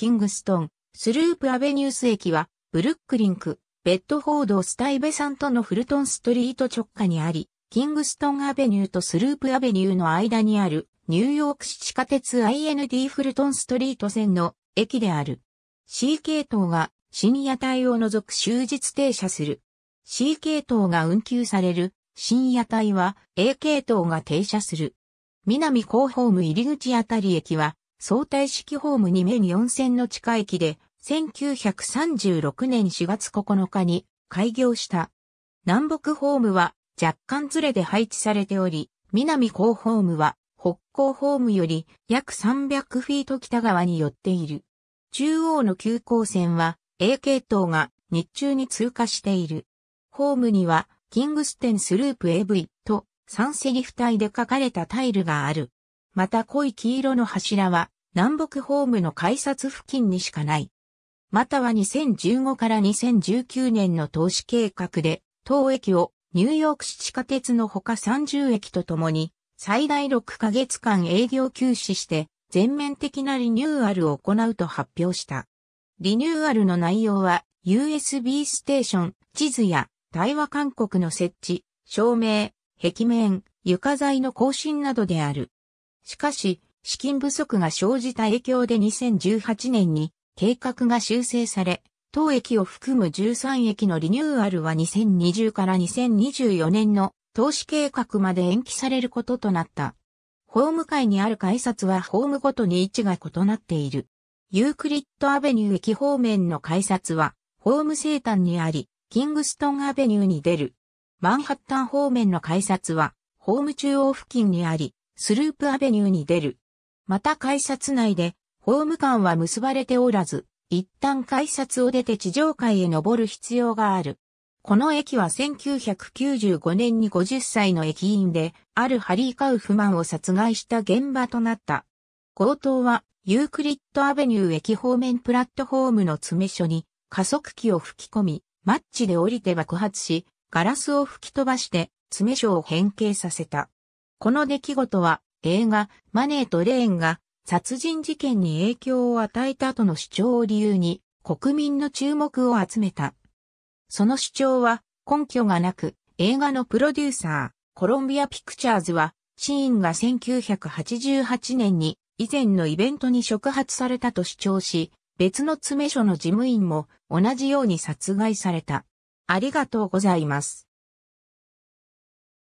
キングストン、スループアベニュース駅は、ブルックリンク、ベッドフォードスタイベさんとのフルトンストリート直下にあり、キングストンアベニューとスループアベニューの間にある、ニューヨーク市地下鉄 IND フルトンストリート線の駅である。C 系統が深夜帯を除く終日停車する。C 系統が運休される深夜帯は A 系統が停車する。南広報部入口あたり駅は相対式ホームに面4線の地下駅で、1936年4月9日に開業した。南北ホームは若干ずれで配置されており、南高ホームは北高ホームより約300フィート北側に寄っている。中央の急行線は A 系統が日中に通過している。ホームにはキングステンスループ AV とサンセリフ体で書かれたタイルがある。また濃い黄色の柱は南北ホームの改札付近にしかない。または2015から2019年の投資計画で、当駅をニューヨーク市地下鉄のほか30駅とともに、最大6ヶ月間営業休止して、全面的なリニューアルを行うと発表した。リニューアルの内容は、USB ステーション、地図や、対話勧告の設置、照明、壁面、床材の更新などである。しかし、資金不足が生じた影響で2018年に計画が修正され、当駅を含む13駅のリニューアルは2020から2024年の投資計画まで延期されることとなった。ホーム界にある改札はホームごとに位置が異なっている。ユークリッドアベニュー駅方面の改札は、ホーム西端にあり、キングストンアベニューに出る。マンハッタン方面の改札は、ホーム中央付近にあり、スループアベニューに出る。また改札内で、ホーム間は結ばれておらず、一旦改札を出て地上階へ登る必要がある。この駅は1995年に50歳の駅員で、あるハリー・カウフマンを殺害した現場となった。強盗は、ユークリッドアベニュー駅方面プラットホームの詰め所に、加速器を吹き込み、マッチで降りて爆発し、ガラスを吹き飛ばして、詰め所を変形させた。この出来事は映画マネーとレーンが殺人事件に影響を与えたとの主張を理由に国民の注目を集めた。その主張は根拠がなく映画のプロデューサーコロンビアピクチャーズはシーンが1988年に以前のイベントに触発されたと主張し別の詰め所の事務員も同じように殺害された。ありがとうございます。